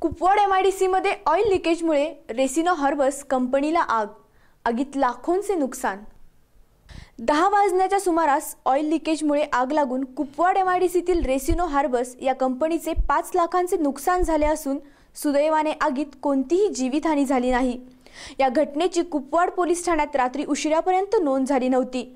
Kupwad M I D सीमध्ये oil लिकेजमुळे रेसिनो हार्बस कंपनीला आग आगीत लाखोंचे नुकसान दहा वाजण्याच्या सुमारास ऑइल लिकेजमुळे आग लागून कुपवाड एम आय डी सीतील रेसिनो हार्बस या कंपनीचे पाच लाखांचे नुकसान झाले असून सुदैवाने आगीत कोणतीही जीवितहानी झाली नाही या घटनेची कुपवाड पोलीस ठाण्यात रात्री उशिरापर्यंत नोंद झाली नव्हती